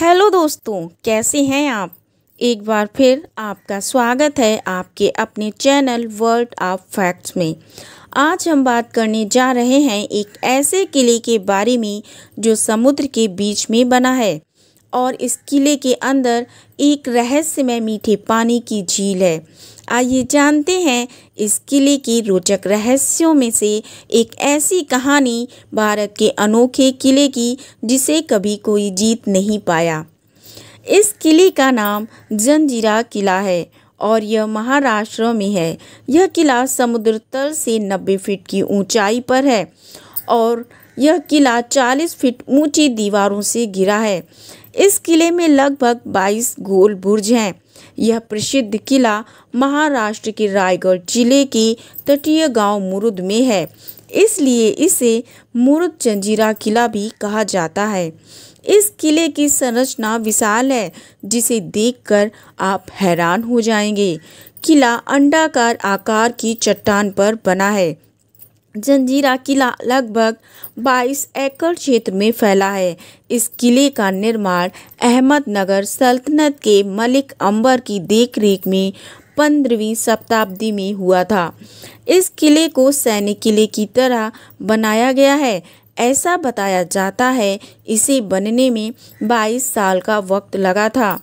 hello दोस्तों कैसे हैं आप एक बार फिर आपका स्वागत है आपके अपने चैनल वर्ल्ड ऑफ फैक्ट्स में आज हम बात करने जा रहे हैं एक ऐसे किले के बारे में जो समुद्र के बीच में बना है और इस किले के अंदर एक रहस्यमय मीठे पानी की झील है आइए जानते हैं इस किले के रोचक रहस्यों में से एक ऐसी कहानी भारत के अनोखे किले की जिसे कभी कोई जीत नहीं पाया इस किले का नाम जंजीरा किला है और यह महाराष्ट्र में है यह किला समुद्र तल से 90 फीट की ऊंचाई पर है और यह किला 40 फीट ऊंची दीवारों से घिरा है इस किले में लगभग 22 गोल बुर्ज हैं यह प्रसिद्ध किला महाराष्ट्र के रायगढ़ जिले के तटीय गांव मुरुद में है इसलिए इसे मुरुद जंजीरा किला भी कहा जाता है इस किले की संरचना विशाल है जिसे देखकर आप हैरान हो जाएंगे किला अंडाकार आकार की चट्टान पर बना है जंजीरा किला लगभग 22 एकड़ क्षेत्र में फैला है इस किले का निर्माण अहमदनगर सल्तनत के मलिक अंबर की देखरेख में पंद्रहवीं शताब्दी में हुआ था इस किले को सैनिक किले की तरह बनाया गया है ऐसा बताया जाता है इसे बनने में 22 साल का वक्त लगा था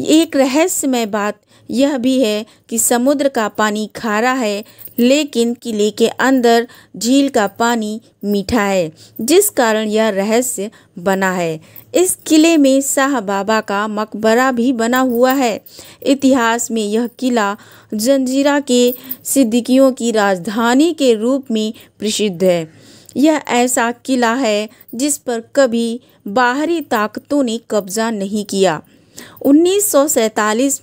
एक रहस्यमय बात यह भी है कि समुद्र का पानी खारा है लेकिन किले के अंदर झील का पानी मीठा है जिस कारण यह रहस्य बना है इस किले में शाह बाबा का मकबरा भी बना हुआ है इतिहास में यह किला जंजीरा के सिद्दिकियों की राजधानी के रूप में प्रसिद्ध है यह ऐसा किला है जिस पर कभी बाहरी ताकतों ने कब्जा नहीं किया उन्नीस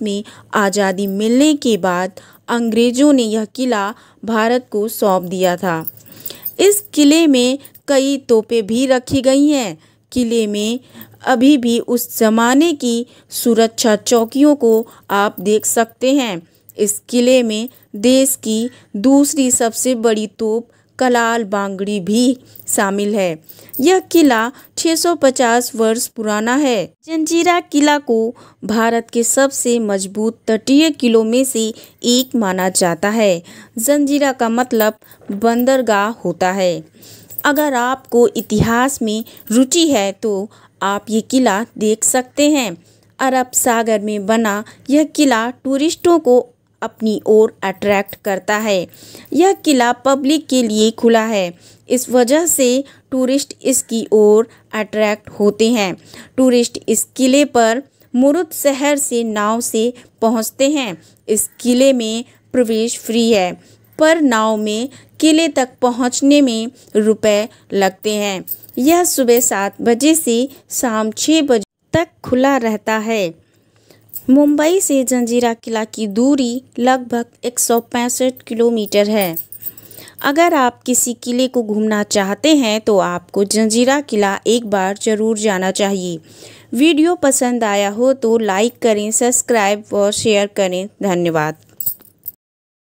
में आज़ादी मिलने के बाद अंग्रेज़ों ने यह किला भारत को सौंप दिया था इस किले में कई तोपें भी रखी गई हैं किले में अभी भी उस ज़माने की सुरक्षा चौकियों को आप देख सकते हैं इस किले में देश की दूसरी सबसे बड़ी तोप कलाल बांगड़ी भी शामिल है यह किला 650 वर्ष पुराना है जंजीरा किला को भारत के सबसे मजबूत तटीय किलों में से एक माना जाता है जंजीरा का मतलब बंदरगाह होता है अगर आपको इतिहास में रुचि है तो आप ये किला देख सकते हैं अरब सागर में बना यह किला टूरिस्टों को अपनी ओर अट्रैक्ट करता है यह किला पब्लिक के लिए खुला है इस वजह से टूरिस्ट इसकी ओर अट्रैक्ट होते हैं टूरिस्ट इस किले पर मुरुद शहर से नाव से पहुंचते हैं इस किले में प्रवेश फ्री है पर नाव में किले तक पहुंचने में रुपए लगते हैं यह सुबह सात बजे से शाम छः बजे तक खुला रहता है मुंबई से जंजीरा किला की दूरी लगभग एक किलोमीटर है अगर आप किसी किले को घूमना चाहते हैं तो आपको जंजीरा किला एक बार ज़रूर जाना चाहिए वीडियो पसंद आया हो तो लाइक करें सब्सक्राइब और शेयर करें धन्यवाद